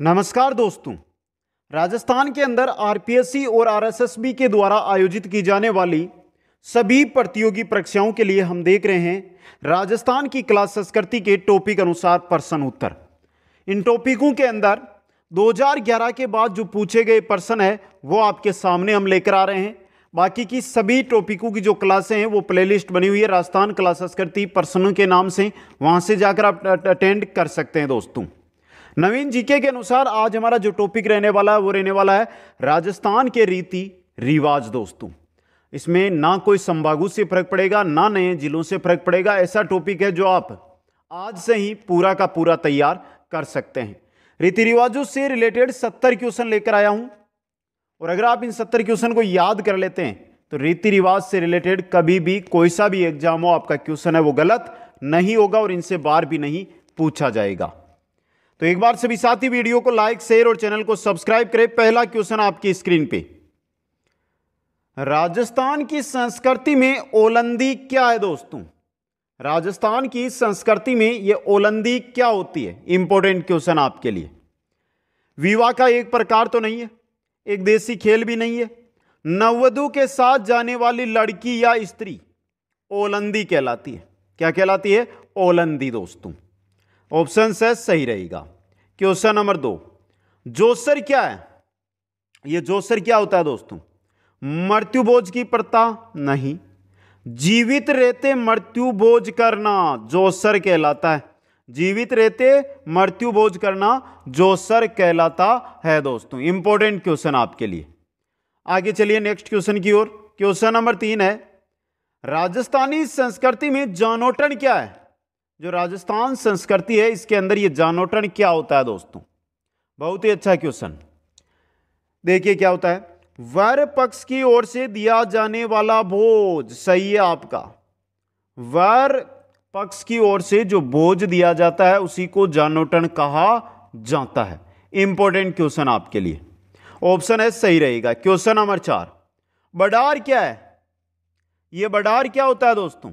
नमस्कार दोस्तों राजस्थान के अंदर आरपीएससी और आरएसएसबी के द्वारा आयोजित की जाने वाली सभी प्रतियोगी परीक्षाओं के लिए हम देख रहे हैं राजस्थान की क्लास संस्कृति के टॉपिक अनुसार प्रश्न उत्तर इन टॉपिकों के अंदर 2011 के बाद जो पूछे गए प्रश्न है वो आपके सामने हम लेकर आ रहे हैं बाकी की सभी टॉपिकों की जो क्लासें हैं वो प्लेलिस्ट बनी हुई है राजस्थान क्लास संस्कृति प्रश्नों के नाम से वहाँ से जाकर आप अटेंड कर सकते हैं दोस्तों नवीन जीके के अनुसार आज हमारा जो टॉपिक रहने वाला है वो रहने वाला है राजस्थान के रीति रिवाज दोस्तों इसमें ना कोई संभागों से फर्क पड़ेगा ना नए जिलों से फर्क पड़ेगा ऐसा टॉपिक है जो आप आज से ही पूरा का पूरा तैयार कर सकते हैं रीति रिवाजों से रिलेटेड सत्तर क्वेश्चन लेकर आया हूं और अगर आप इन सत्तर क्वेश्चन को याद कर लेते हैं तो रीति रिवाज से रिलेटेड कभी भी कोई सा भी एग्जाम हो आपका क्वेश्चन है वो गलत नहीं होगा और इनसे बार भी नहीं पूछा जाएगा तो एक बार सभी साथी वीडियो को लाइक शेयर और चैनल को सब्सक्राइब करें पहला क्वेश्चन आपकी स्क्रीन पे राजस्थान की संस्कृति में ओलंदी क्या है दोस्तों राजस्थान की संस्कृति में यह ओलंदी क्या होती है इंपॉर्टेंट क्वेश्चन आपके लिए विवाह का एक प्रकार तो नहीं है एक देसी खेल भी नहीं है नववधु के साथ जाने वाली लड़की या स्त्री ओलंदी कहलाती है क्या कहलाती है ओलंदी दोस्तों ऑप्शन से सही रहेगा क्वेश्चन नंबर दो जोसर क्या है ये जोसर क्या होता है दोस्तों मृत्यु बोझ की प्रथा नहीं जीवित रहते मृत्यु बोझ करना जोसर कहलाता है जीवित रहते मृत्यु बोझ करना जोसर कहलाता है दोस्तों इंपॉर्टेंट क्वेश्चन आपके लिए आगे चलिए नेक्स्ट क्वेश्चन की ओर क्वेश्चन नंबर तीन है राजस्थानी संस्कृति में जानोटन क्या है जो राजस्थान संस्कृति है इसके अंदर ये जानोटन क्या होता है दोस्तों बहुत ही अच्छा क्वेश्चन देखिए क्या होता है वर पक्ष की ओर से दिया जाने वाला भोज सही है आपका वर पक्ष की ओर से जो भोज दिया जाता है उसी को जानोटन कहा जाता है इंपॉर्टेंट क्वेश्चन आपके लिए ऑप्शन है सही रहेगा क्वेश्चन नंबर चार बडार क्या है यह बडार क्या होता है दोस्तों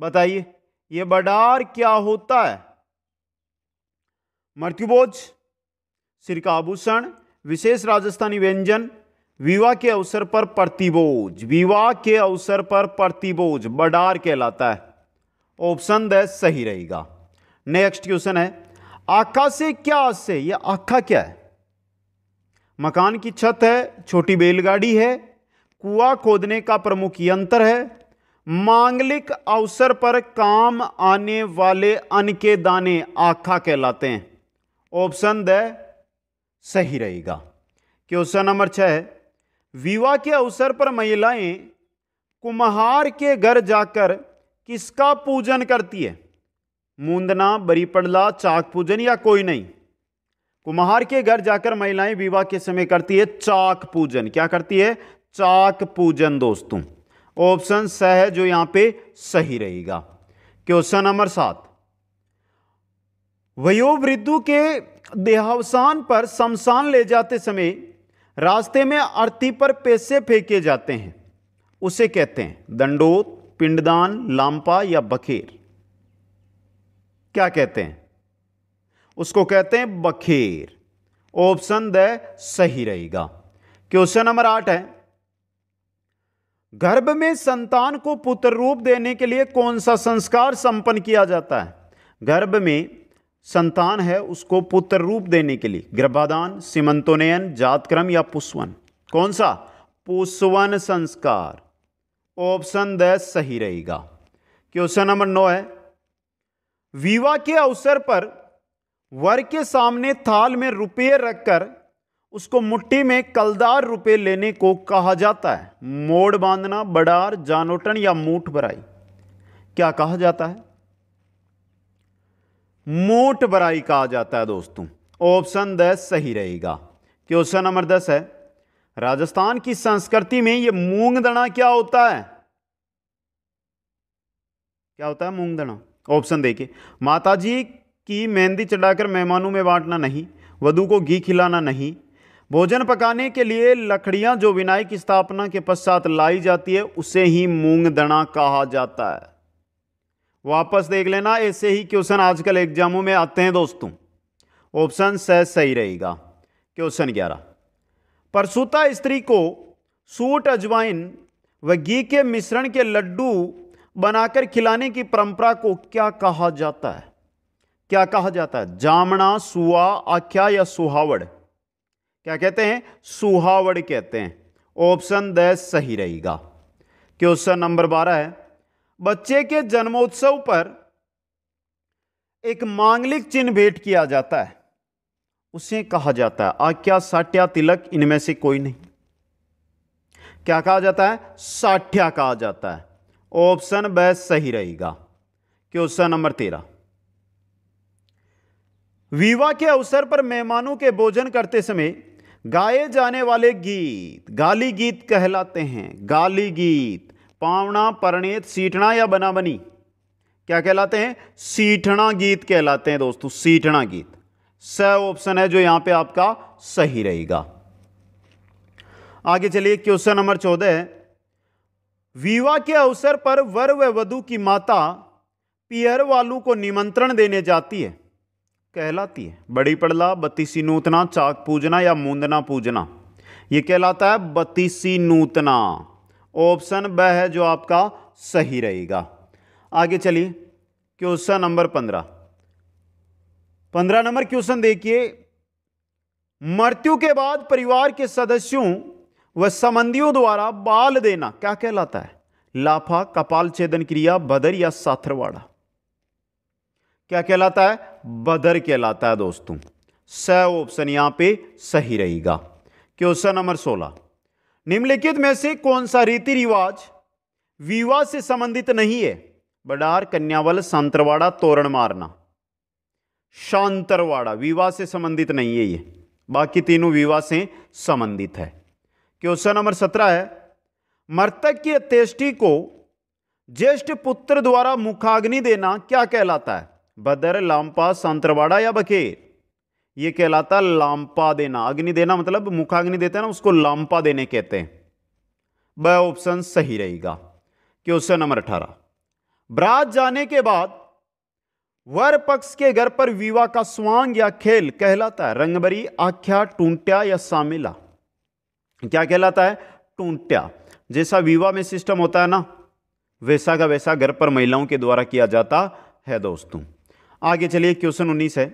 बताइए ये बडार क्या होता है मृत्युभोज आभूषण विशेष राजस्थानी व्यंजन विवाह के अवसर पर प्रतिभोज विवाह के अवसर पर प्रतिभोज बडार कहलाता है ऑप्शन द सही रहेगा नेक्स्ट क्वेश्चन है आखा से क्या से यह आखा क्या है मकान की छत है छोटी बैलगाड़ी है कुआ खोदने का प्रमुख यंत्र है मांगलिक अवसर पर काम आने वाले अन्न के दाने आखा कहलाते हैं ऑप्शन द सही रहेगा क्वेश्चन नंबर छह विवाह के अवसर पर महिलाएं कुम्हार के घर जाकर किसका पूजन करती है मूंदना बरी पड़ला चाक पूजन या कोई नहीं कुम्हार के घर जाकर महिलाएं विवाह के समय करती है चाक पूजन क्या करती है चाक पूजन दोस्तों ऑप्शन स है जो यहां पे सही रहेगा क्वेश्चन नंबर सात वयोवृद्धु के देहावसान पर शमशान ले जाते समय रास्ते में अर्थी पर पैसे फेंके जाते हैं उसे कहते हैं दंडोत पिंडदान लाम्पा या बखेर क्या कहते हैं उसको कहते हैं बखेर ऑप्शन द सही रहेगा क्वेश्चन नंबर आठ है गर्भ में संतान को पुत्र रूप देने के लिए कौन सा संस्कार संपन्न किया जाता है गर्भ में संतान है उसको पुत्र रूप देने के लिए गर्भाधान सिमंतोनयन जातक्रम या पुष्वन कौन सा पुष्वन संस्कार ऑप्शन द सही रहेगा क्वेश्चन नंबर नौ है विवाह के अवसर पर वर के सामने थाल में रुपये रखकर उसको मुट्ठी में कलदार रुपए लेने को कहा जाता है मोड़ बांधना बडार जानोटन या मूठ बराई क्या कहा जाता है मूठ बराई कहा जाता है दोस्तों ऑप्शन दस सही रहेगा क्वेश्चन नंबर दस है राजस्थान की संस्कृति में यह मूंग दना क्या होता है क्या होता है मूंग दना ऑप्शन देखिए माताजी की मेहंदी चढ़ाकर मेहमानों में बांटना नहीं वधु को घी खिलाना नहीं भोजन पकाने के लिए लकड़ियाँ जो विनायक की स्थापना के पश्चात लाई जाती है उसे ही मूंग दना कहा जाता है वापस देख लेना ऐसे ही क्वेश्चन आजकल एग्जामों में आते हैं दोस्तों ऑप्शन स सही रहेगा क्वेश्चन ग्यारह परसुता स्त्री को सूट अजवाइन व घी के मिश्रण के लड्डू बनाकर खिलाने की परंपरा को क्या कहा जाता है क्या कहा जाता है जामना सुआ आख्या या सुहावड़ क्या कहते हैं सुहावड़ कहते हैं ऑप्शन द सही रहेगा क्वेश्चन नंबर बारह है बच्चे के जन्मोत्सव पर एक मांगलिक चिन्ह भेंट किया जाता है उसे कहा जाता है आख्या साठ्या तिलक इनमें से कोई नहीं क्या कहा जाता है साठ्या कहा जाता है ऑप्शन ब सही रहेगा क्वेश्चन नंबर तेरह विवाह के अवसर पर मेहमानों के भोजन करते समय गाए जाने वाले गीत गाली गीत कहलाते हैं गाली गीत पावना परणेत सीटना या बना बनी क्या कहलाते हैं सीठना गीत कहलाते हैं दोस्तों सीठना गीत स ऑप्शन है जो यहां पे आपका सही रहेगा आगे चलिए क्वेश्चन नंबर चौदह विवाह के अवसर पर वर व वधु की माता पियर वालू को निमंत्रण देने जाती है कहलाती है बड़ी पड़ला बत्तीसी नूतना चाक पूजना या मूंदना पूजना ये कहलाता है बत्तीसी नूतना ऑप्शन ब है जो आपका सही रहेगा आगे चलिए क्वेश्चन नंबर पंद्रह पंद्रह नंबर क्वेश्चन देखिए मृत्यु के बाद परिवार के सदस्यों व संबंधियों द्वारा बाल देना क्या कहलाता है लाफा कपाल छेदन क्रिया बदर या साथरवाड़ा क्या कहलाता है बदर कहलाता है दोस्तों स ऑप्शन यहाँ पे सही रहेगा क्वेश्चन नंबर सोलह निम्नलिखित में से कौन सा रीति रिवाज विवाह से संबंधित नहीं है बडार कन्यावल सांतरवाड़ा तोरण मारना शांतरवाड़ा विवाह से संबंधित नहीं है ये बाकी तीनों विवाह से संबंधित है क्वेश्चन नंबर सत्रह है मृतक की अत्येष्टि को ज्येष्ठ पुत्र द्वारा मुखाग्नि देना क्या कहलाता है बदर लांपा सांतरवाड़ा या बखेर ये कहलाता लाम्पा देना अग्नि देना मतलब मुखाग्नि देते हैं ना उसको लाम्पा देने कहते हैं ब ऑप्शन सही रहेगा क्वेश्चन नंबर अठारह ब्राज जाने के बाद वर पक्ष के घर पर विवाह का स्वांग या खेल कहलाता है रंगबरी आख्या टूंट्या या सामिला क्या कहलाता है टूंट्या जैसा विवाह में सिस्टम होता है ना वैसा का वैसा घर पर महिलाओं के द्वारा किया जाता है दोस्तों आगे चलिए क्वेश्चन उन्नीस है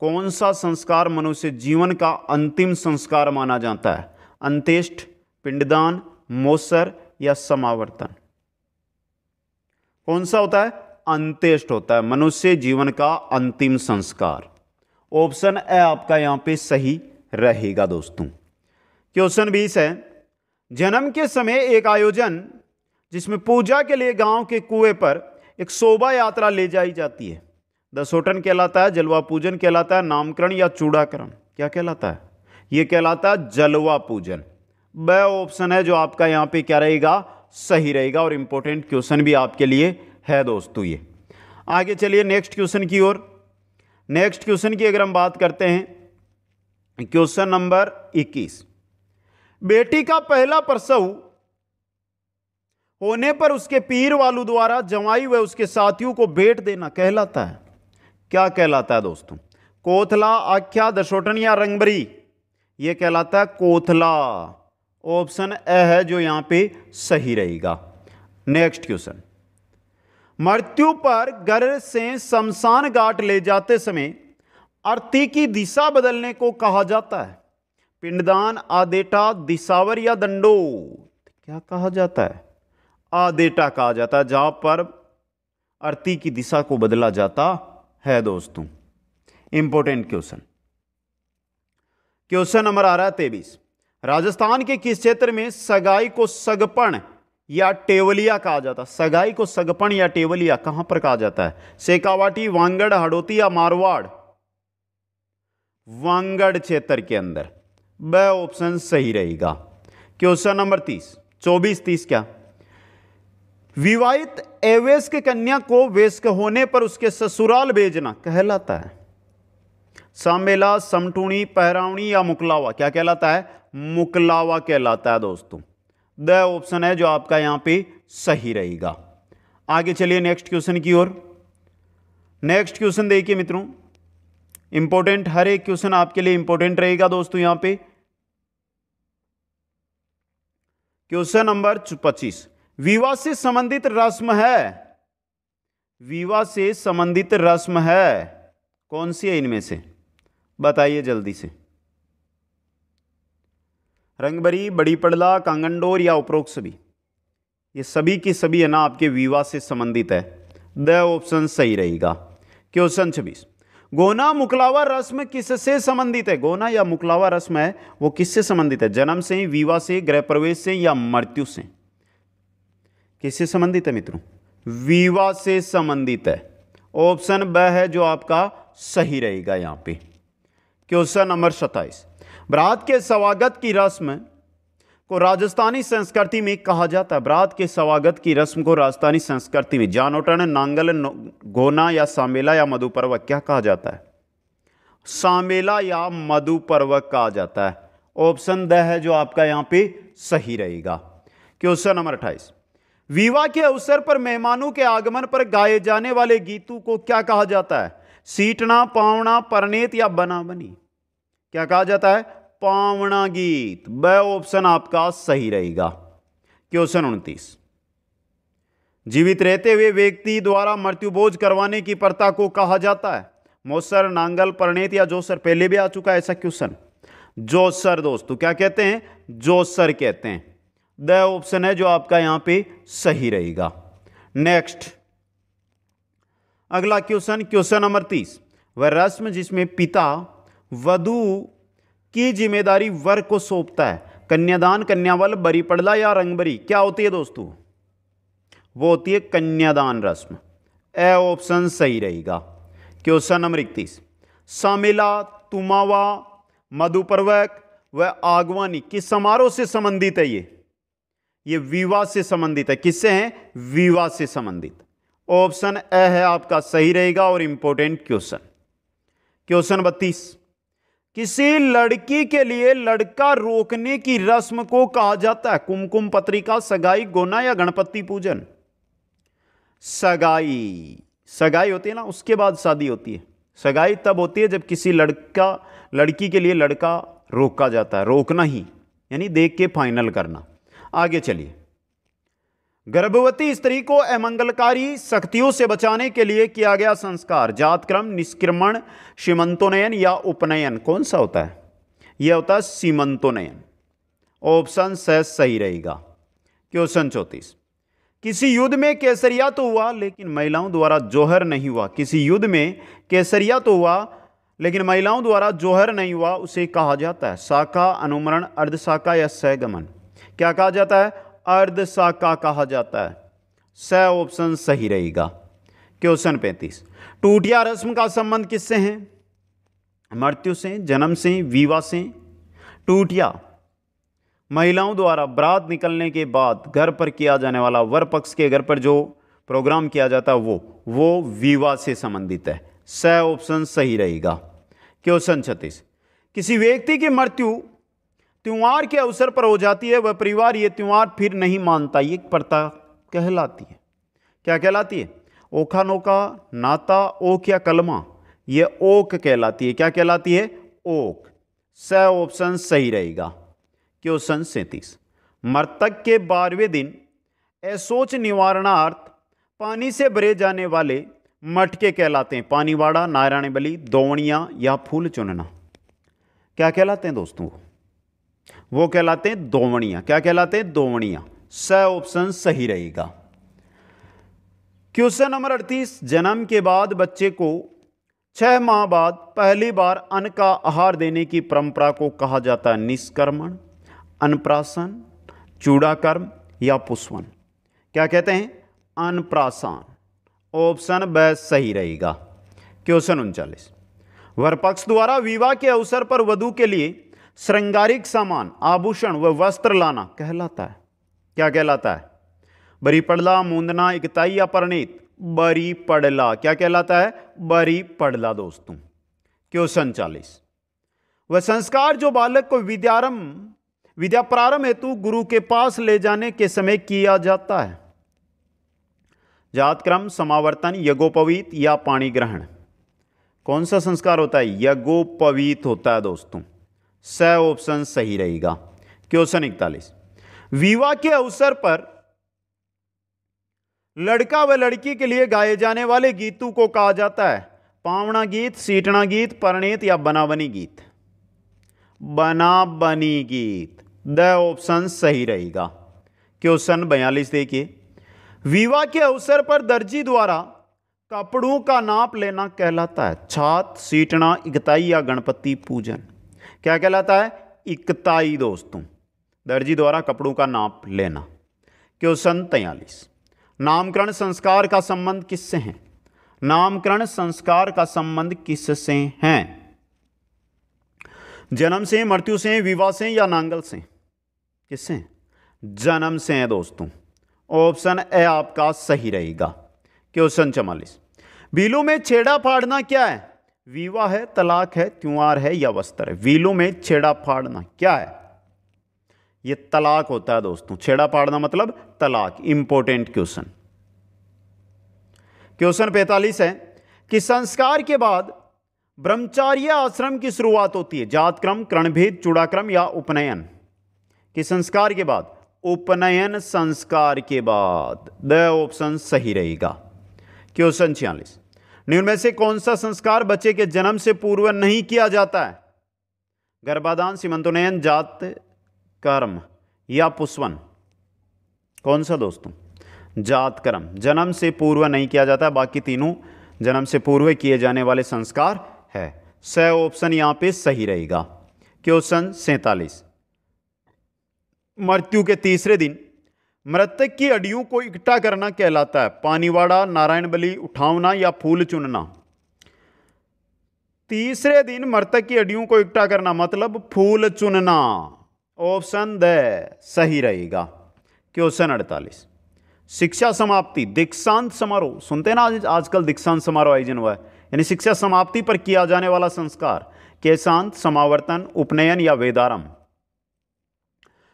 कौन सा संस्कार मनुष्य जीवन का अंतिम संस्कार माना जाता है अंत्येष्ट पिंडदान मोसर या समावर्तन कौन सा होता है अंत्येष्ट होता है मनुष्य जीवन का अंतिम संस्कार ऑप्शन ए आपका यहां पे सही रहेगा दोस्तों क्वेश्चन बीस है जन्म के समय एक आयोजन जिसमें पूजा के लिए गांव के कुएं पर एक शोभा यात्रा ले जाई जाती है दसोटन कहलाता है जलवा पूजन कहलाता है नामकरण या चूड़ाकरण क्या कहलाता है यह कहलाता है जलवा पूजन वह ऑप्शन है जो आपका यहां पे क्या रहेगा सही रहेगा और इंपॉर्टेंट क्वेश्चन भी आपके लिए है दोस्तों ये आगे चलिए नेक्स्ट क्वेश्चन की ओर नेक्स्ट क्वेश्चन की अगर हम बात करते हैं क्वेश्चन नंबर 21 बेटी का पहला प्रसव होने पर उसके पीर वालू द्वारा जवाई व उसके साथियों को भेंट देना कहलाता है क्या कहलाता है दोस्तों कोथला आख्या दशोटन या रंगबरी ये कहलाता है कोथला ऑप्शन ए है जो यहाँ पे सही रहेगा नेक्स्ट क्वेश्चन मृत्यु पर घर से शमशान घाट ले जाते समय अर्थी की दिशा बदलने को कहा जाता है पिंडदान आदेटा दिशावर या दंडो क्या कहा जाता है आदेटा कहा जाता है जहां पर अर्थी की दिशा को बदला जाता है दोस्तों इंपॉर्टेंट क्वेश्चन क्वेश्चन नंबर आ रहा है तेबीस राजस्थान के किस क्षेत्र में सगाई को सगपण या टेवलिया कहा जाता है सगाई को सगपण या टेवलिया कहां पर कहा जाता है सेकावाटी वांगड़ हडोती या मारवाड़ वांगड़ क्षेत्र के अंदर वह ऑप्शन सही रहेगा क्वेश्चन नंबर तीस चौबीस तीस क्या विवाहित एवेश के कन्या को वेश के होने पर उसके ससुराल भेजना कहलाता है सामेला समटूणी पहरावणी या मुकलावा क्या कहलाता है मुकलावा कहलाता है दोस्तों द ऑप्शन है जो आपका यहां पे सही रहेगा आगे चलिए नेक्स्ट क्वेश्चन की ओर नेक्स्ट क्वेश्चन देखिए मित्रों इंपॉर्टेंट हर एक क्वेश्चन आपके लिए इंपॉर्टेंट रहेगा दोस्तों यहां पे क्वेश्चन नंबर पच्चीस विवाह से संबंधित रस्म है विवाह से संबंधित रस्म है कौन सी है इनमें से बताइए जल्दी से रंगबरी बड़ी पड़ला कांगंडोर या उपरोक्त सभी ये सभी की सभी है ना आपके विवाह से संबंधित है द ऑप्शन सही रहेगा क्वेश्चन छब्बीस गोना मुकलावा रस्म किससे संबंधित है गोना या मुकलावा रस्म है वो किससे संबंधित है जन्म से विवाह से गृह प्रवेश से या मृत्यु से किससे संबंधित है मित्रों विवा से संबंधित है ऑप्शन ब है जो आपका सही रहेगा यहाँ पे क्वेश्चन नंबर सत्ताईस बरात के स्वागत की रस्म को राजस्थानी संस्कृति में कहा जाता है बरात के स्वागत की रस्म को राजस्थानी संस्कृति में जानोटन नांगल गोना या सामेला या मधुपर्वक क्या कहा जाता है सामेला या मधुपर्वक कहा जाता है ऑप्शन द है जो आपका यहाँ पे सही रहेगा क्वेश्चन नंबर अट्ठाईस विवाह के अवसर पर मेहमानों के आगमन पर गाए जाने वाले गीतों को क्या कहा जाता है सीटना पावना परनेत या बना बनी क्या कहा जाता है पावना गीत ब ऑप्शन आपका सही रहेगा क्वेश्चन उनतीस जीवित रहते हुए व्यक्ति द्वारा मृत्यु बोझ करवाने की प्रथा को कहा जाता है मोसर नांगल परनेत या जोसर पहले भी आ चुका है ऐसा क्वेश्चन जोसर दोस्तों तो क्या कहते हैं जोसर कहते हैं द ऑप्शन है जो आपका यहां पे सही रहेगा नेक्स्ट अगला क्वेश्चन क्वेश्चन नंबर तीस वह रस्म जिसमें पिता वधु की जिम्मेदारी वर को सौंपता है कन्यादान कन्यावल बरी पड़ला या रंगबरी क्या होती है दोस्तों वो होती है कन्यादान रस्म ए ऑप्शन सही रहेगा क्वेश्चन नंबर इकतीस सामिला तुमावा मधुपर्वक व आगवानी किस समारोह से संबंधित है ये ये विवाह से संबंधित है किससे हैं विवाह से संबंधित ऑप्शन ए है आपका सही रहेगा और इंपॉर्टेंट क्वेश्चन क्वेश्चन बत्तीस किसी लड़की के लिए लड़का रोकने की रस्म को कहा जाता है कुमकुम पत्रिका सगाई गोना या गणपति पूजन सगाई सगाई होती है ना उसके बाद शादी होती है सगाई तब होती है जब किसी लड़का लड़की के लिए लड़का रोका जाता है रोकना ही यानी देख के फाइनल करना आगे चलिए गर्भवती स्त्री को अमंगलकारी शक्तियों से बचाने के लिए किया गया संस्कार जातक्रम निष्क्रमण सीमंतोनयन या उपनयन कौन सा होता है यह होता है सीमंतोनयन ऑप्शन से सही रहेगा क्वेश्चन चौंतीस किसी युद्ध में केसरिया तो हुआ लेकिन महिलाओं द्वारा जोहर नहीं हुआ किसी युद्ध में केसरिया तो हुआ लेकिन महिलाओं द्वारा जोहर नहीं हुआ उसे कहा जाता है शाखा अनुमरण अर्धशाखा या सहगमन क्या कहा जाता है अर्ध साका कहा जाता है स ऑप्शन सही रहेगा क्वेश्चन पैंतीस टूटिया रस्म का संबंध किससे है मृत्यु से जन्म से विवाह से टूटिया महिलाओं द्वारा बरात निकलने के बाद घर पर किया जाने वाला वर पक्ष के घर पर जो प्रोग्राम किया जाता है वो वो विवाह से संबंधित है स ऑप्शन सही रहेगा क्वेश्चन छत्तीस किसी व्यक्ति की मृत्यु त्यौहार के अवसर पर हो जाती है वह परिवार ये त्यौहार फिर नहीं मानता ये प्रथा कहलाती है क्या कहलाती है ओखा नोका नाता ओक या कलमा ये ओक कहलाती है क्या कहलाती है ओक स ऑप्शन सही रहेगा क्वेश्चन सैंतीस मृतक के बारहवें दिन असोच निवारणार्थ पानी से भरे जाने वाले मटके कहलाते हैं पानीवाड़ा नारायण बली दोवणिया या फूल चुनना क्या कहलाते हैं दोस्तों वो कहलाते हैं दोवणिया क्या कहलाते हैं दोवणिया स ऑप्शन सही रहेगा क्वेश्चन नंबर अड़तीस जन्म के बाद बच्चे को छह माह बाद पहली बार अन्न का आहार देने की परंपरा को कहा जाता है निष्कर्मण अनप्रासन चूड़ाकर्म या पुष्वन क्या कहते हैं अनप्रासन ऑप्शन ब सही रहेगा क्वेश्चन उनचालीस वरपक्ष द्वारा विवाह के अवसर पर वधु के लिए श्रृंगारिक सामान आभूषण व वस्त्र लाना कहलाता है क्या कहलाता है बरी पड़ला मूंदना इकताई या परणित बरी पड़ला क्या कहलाता है बरी पड़ला दोस्तों क्वेश्चन चालीस वह संस्कार जो बालक को विद्यारंभ विद्या प्रारंभ हेतु गुरु के पास ले जाने के समय किया जाता है जातक्रम समावर्तन यज्ञोपवीत या पाणी ग्रहण कौन सा संस्कार होता है यज्ञोपवीत होता है दोस्तों स ऑप्शन सही रहेगा क्वेश्चन इकतालीस विवाह के अवसर पर लड़का व लड़की के लिए गाए जाने वाले गीतों को कहा जाता है पावना गीत सीटना गीत परणित या बनावनी गीत बनी गीत द ऑप्शन सही रहेगा क्वेश्चन बयालीस देखिए विवाह के अवसर पर दर्जी द्वारा कपड़ों का नाप लेना कहलाता है छात सीटना इकताई या गणपति पूजन क्या कहलाता है इकताई दोस्तों दर्जी द्वारा कपड़ों का नाप लेना क्वेश्चन तैयलीस नामकरण संस्कार का संबंध किससे है नामकरण संस्कार का संबंध किससे है जन्म से मृत्यु से विवाह से या नांगल से किससे जन्म से है दोस्तों ऑप्शन ए आपका सही रहेगा क्वेश्चन चवालीस बिलों में छेड़ा फाड़ना क्या है विवाह है तलाक है त्युआर है या वस्त्र है वीलों में छेड़ा फाड़ना क्या है ये तलाक होता है दोस्तों छेड़ा फाड़ना मतलब तलाक इंपॉर्टेंट क्वेश्चन क्वेश्चन पैंतालीस है कि संस्कार के बाद ब्रह्मचार्य आश्रम की शुरुआत होती है जातक्रम कर्णभेद चूड़ाक्रम या उपनयन कि संस्कार के बाद उपनयन संस्कार के बाद द ऑप्शन सही रहेगा क्वेश्चन छियालीस निम्न से कौन सा संस्कार बच्चे के जन्म से पूर्व नहीं किया जाता है गर्भाधान सीमंतोनयन जात कर्म या पुष्वन कौन सा दोस्तों जात कर्म जन्म से पूर्व नहीं किया जाता बाकी तीनों जन्म से पूर्व किए जाने वाले संस्कार है स ऑप्शन यहां पे सही रहेगा क्वेश्चन सैतालीस मृत्यु के तीसरे दिन मृतक की अडियों को इकट्ठा करना कहलाता है पानीवाड़ा नारायण बली उठावना या फूल चुनना तीसरे दिन मृतक की अडियों को इकट्ठा करना मतलब फूल चुनना ऑप्शन द सही रहेगा क्वेश्चन अड़तालीस शिक्षा समाप्ति दीक्षांत समारोह सुनते ना आज आजकल दीक्षांत समारोह आयोजन हुआ है यानी शिक्षा समाप्ति पर किया जाने वाला संस्कार केशांत समावर्तन उपनयन या वेदारंभ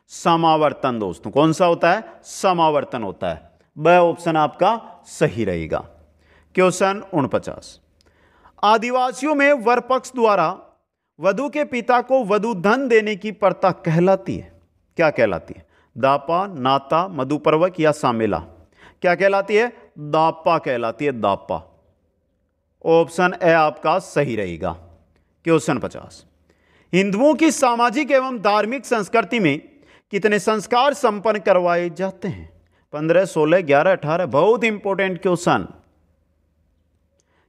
समावर्तन दोस्तों कौन सा होता है समावर्तन होता है वह ऑप्शन आपका सही रहेगा क्वेश्चन उनपचास आदिवासियों में वर पक्ष द्वारा वधु के पिता को वधु धन देने की प्रथा कहलाती है क्या कहलाती है दापा नाता मधुपर्वक या सामेला क्या कहलाती है दापा कहलाती है दापा ऑप्शन ए आपका सही रहेगा क्वेश्चन पचास हिंदुओं की सामाजिक एवं धार्मिक संस्कृति में कितने संस्कार संपन्न करवाए जाते हैं पंद्रह सोलह ग्यारह अठारह बहुत इंपॉर्टेंट क्वेश्चन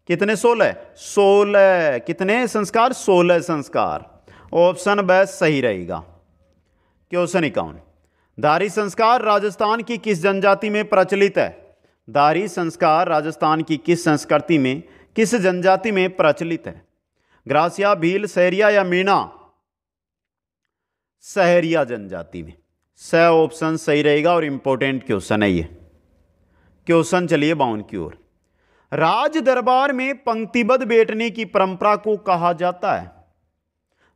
कितने सोलह सोलह कितने संस्कार सोलह संस्कार ऑप्शन ब सही रहेगा क्वेश्चन इक्यावन दारी संस्कार राजस्थान की किस जनजाति में प्रचलित है दारी संस्कार राजस्थान की किस संस्कृति में किस जनजाति में प्रचलित है ग्रासिया भील सैरिया या मीणा सहरिया जनजाति में स ऑप्शन सही रहेगा और इंपॉर्टेंट क्वेश्चन है ये क्वेश्चन चलिए बाउन की ओर राज दरबार में पंक्तिबद्ध बैठने की परंपरा को कहा जाता है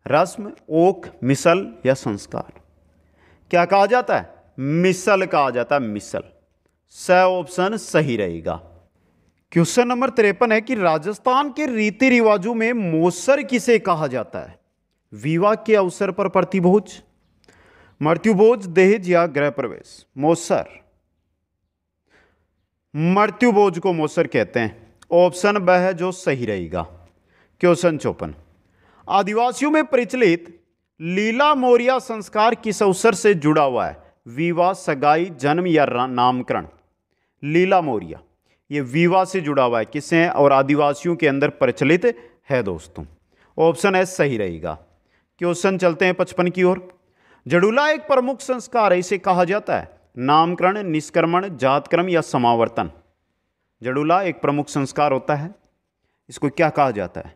रस्म ओक मिसल या संस्कार क्या कहा जाता है मिसल कहा जाता है मिसल स ऑप्शन सही रहेगा क्वेश्चन नंबर तिरपन है कि राजस्थान के रीति रिवाजों में मोसर किसे कहा जाता है विवाह के अवसर पर प्रतिभोज मृत्युभोज दहेज या गृह प्रवेश मोसर मृत्युभोज को मोसर कहते हैं ऑप्शन वह है जो सही रहेगा क्वेश्चन चौपन आदिवासियों में प्रचलित लीला मौर्या संस्कार किस अवसर से जुड़ा हुआ है विवाह सगाई जन्म या नामकरण लीला मौर्या ये विवाह से जुड़ा हुआ है किसे और आदिवासियों के अंदर प्रचलित है दोस्तों ऑप्शन है सही रहेगा क्वेश्चन चलते हैं पचपन की ओर जड़ूला एक प्रमुख संस्कार है इसे कहा जाता है नामकरण निष्क्रमण जातक्रम या समावर्तन जड़ूला एक प्रमुख संस्कार होता है इसको क्या कहा जाता है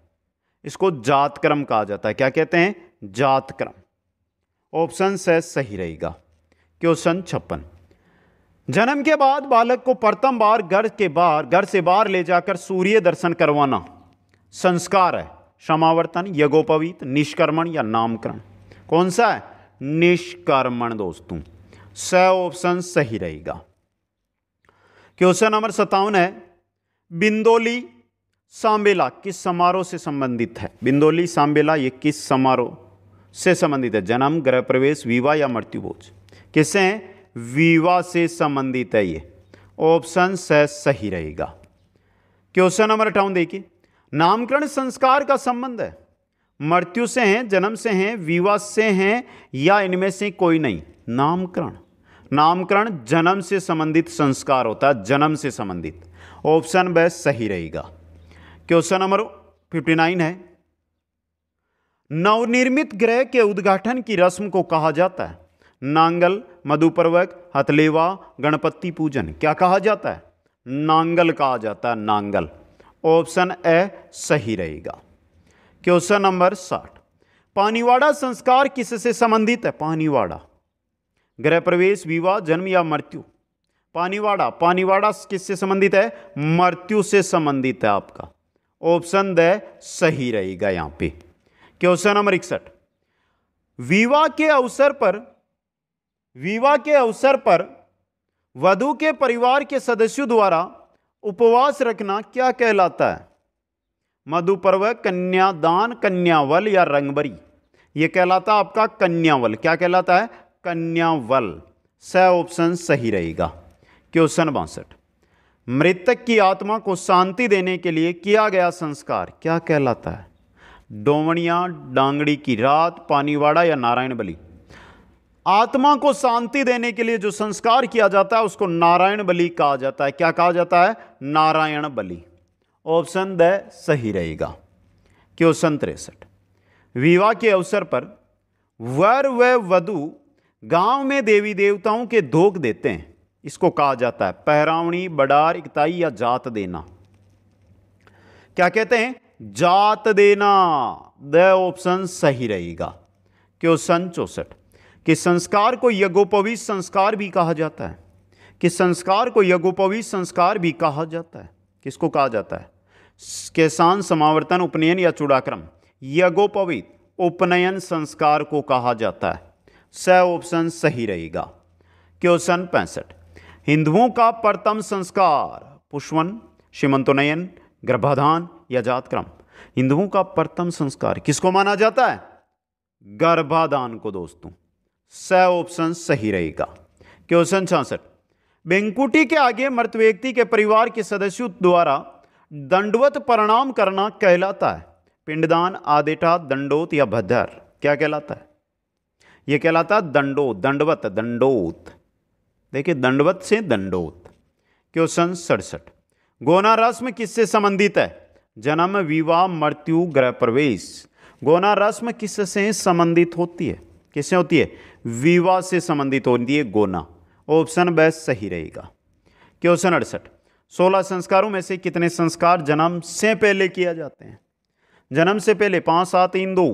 इसको जातक्रम कहा जाता है क्या कहते हैं जातक्रम ऑप्शन से सही रहेगा क्वेश्चन छप्पन जन्म के बाद बालक को प्रथम बार घर के बाहर घर से बाहर ले जाकर सूर्य दर्शन करवाना संस्कार है समावर्तन यज्ञोपवीत निष्कर्मण या नामकरण कौन सा है निष्कर्मण दोस्तों स ऑप्शन सही रहेगा क्वेश्चन नंबर सत्तावन है बिंदोली सांबेला किस समारोह से संबंधित है बिंदोली सांबेला ये किस समारोह से संबंधित है जन्म गृह प्रवेश विवाह या मृत्यु भोज विवाह से संबंधित है ये ऑप्शन स सही रहेगा क्वेश्चन नंबर अठावन देखिए नामकरण संस्कार का संबंध है मृत्यु से हैं जन्म से हैं विवाह से हैं या इनमें से कोई नहीं नामकरण नामकरण जन्म से संबंधित संस्कार होता है जन्म से संबंधित ऑप्शन ब सही रहेगा क्वेश्चन नंबर फिफ्टी नाइन है नवनिर्मित ग्रह के उद्घाटन की रस्म को कहा जाता है नांगल मधुपर्वक हथलेवा गणपति पूजन क्या कहा जाता है नांगल कहा जाता है नांगल ऑप्शन ए सही रहेगा क्वेश्चन नंबर साठ पानीवाड़ा संस्कार किससे संबंधित है पानीवाड़ा गृह प्रवेश विवाह जन्म या मृत्यु पानीवाड़ा पानीवाड़ा किससे संबंधित है मृत्यु से संबंधित है आपका ऑप्शन द सही रहेगा यहां पे क्वेश्चन नंबर इकसठ विवाह के अवसर पर विवाह के अवसर पर वधु के परिवार के सदस्यों द्वारा उपवास रखना क्या कहलाता है मधुपर्व कन्यादान कन्यावल या रंगबरी यह कहलाता है आपका कन्यावल क्या कहलाता है कन्यावल स ऑप्शन सही रहेगा क्वेश्चन बासठ मृतक की आत्मा को शांति देने के लिए किया गया संस्कार क्या कहलाता है डोमणिया डांगड़ी की रात पानीवाड़ा या नारायण बली आत्मा को शांति देने के लिए जो संस्कार किया जाता है उसको नारायण बलि कहा जाता है क्या कहा जाता है नारायण बलि ऑप्शन द सही रहेगा क्वेश्चन तिरसठ विवाह के अवसर पर वर व वधु गांव में देवी देवताओं के धोख देते हैं इसको कहा जाता है पहरावणी बडार इकताई या जात देना क्या कहते हैं जात देना द ऑप्शन सही रहेगा क्वेश्चन चौसठ कि संस्कार को यज्ञोपवी संस्कार भी कहा जाता है कि संस्कार को यज्ञोपवी संस्कार भी कहा जाता है किसको कहा जाता है किसान समावर्तन उपनयन या चूड़ाक्रम यज्ञोपवी उपनयन संस्कार को कहा जाता है स ऑप्शन सही रहेगा क्वेश्चन पैंसठ हिंदुओं का प्रथम संस्कार पुष्वन श्रीमंतोनयन गर्भाधान या जातक्रम हिंदुओं का प्रथम संस्कार किसको माना जाता है गर्भाधान को दोस्तों स ऑप्शन सही रहेगा क्वेश्चन छासठ बेंकुटी के आगे मृत व्यक्ति के परिवार के सदस्यों द्वारा दंडवत प्रणाम करना कहलाता है पिंडदान आदेटा दंडोत या भद्र क्या कहलाता है यह कहलाता है दंडोत दंडवत दंडोत देखिए दंडवत से दंडोत क्वेश्चन सड़सठ गोना रस्म किससे संबंधित है जन्म विवाह मृत्यु ग्रह प्रवेश गोना रस्म किससे संबंधित होती है किससे होती है विवाह से संबंधित होती है गोना ऑप्शन ब सही रहेगा क्वेश्चन अड़सठ सोलह संस्कारों में से कितने संस्कार जन्म से पहले किया जाते हैं जन्म से पहले पाँच सात इन दो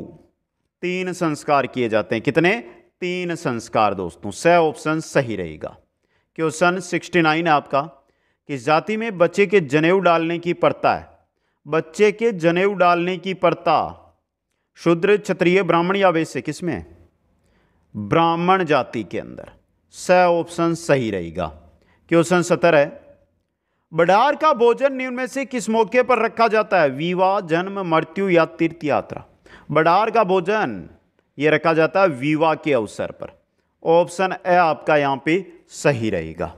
तीन संस्कार किए जाते हैं कितने तीन संस्कार दोस्तों स ऑप्शन सही रहेगा क्वेश्चन सिक्सटी नाइन आपका कि जाति में बच्चे के जनेऊ डालने की प्रथा है बच्चे के जनेऊ डालने की प्रथा शुद्र क्षत्रिय ब्राह्मण या वैश्य किसमें है ब्राह्मण जाति के अंदर स ऑप्शन सही रहेगा क्वेश्चन सत्तर है बडार का भोजन निम्न में से किस मौके पर रखा जाता है विवाह जन्म मृत्यु या तीर्थ यात्रा बडार का भोजन यह रखा जाता है विवाह के अवसर पर ऑप्शन ए आपका यहां पे सही रहेगा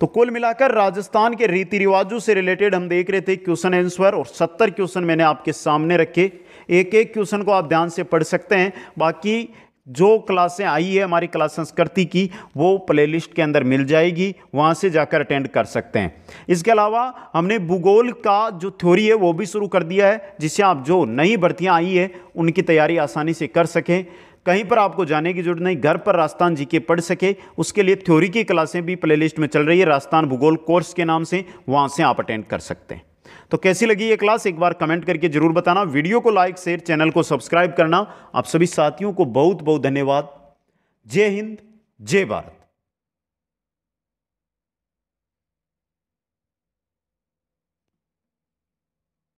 तो कुल मिलाकर राजस्थान के रीति रिवाजों से रिलेटेड हम देख रहे थे क्वेश्चन आंसर और सत्तर क्वेश्चन मैंने आपके सामने रखे एक एक क्वेश्चन को आप ध्यान से पढ़ सकते हैं बाकी जो क्लासें आई है हमारी कला संस्कृति की वो प्लेलिस्ट के अंदर मिल जाएगी वहाँ से जाकर अटेंड कर सकते हैं इसके अलावा हमने भूगोल का जो थ्योरी है वो भी शुरू कर दिया है जिससे आप जो नई भर्तियाँ आई है उनकी तैयारी आसानी से कर सकें कहीं पर आपको जाने की जरूरत नहीं घर पर राजस्थान जी के पढ़ सके उसके लिए थ्योरी की क्लासें भी प्लेलिस्ट में चल रही है राजस्थान भूगोल कोर्स के नाम से वहाँ से आप अटेंड कर सकते हैं तो कैसी लगी ये क्लास एक बार कमेंट करके जरूर बताना वीडियो को लाइक शेयर चैनल को सब्सक्राइब करना आप सभी साथियों को बहुत बहुत धन्यवाद जय हिंद जय भारत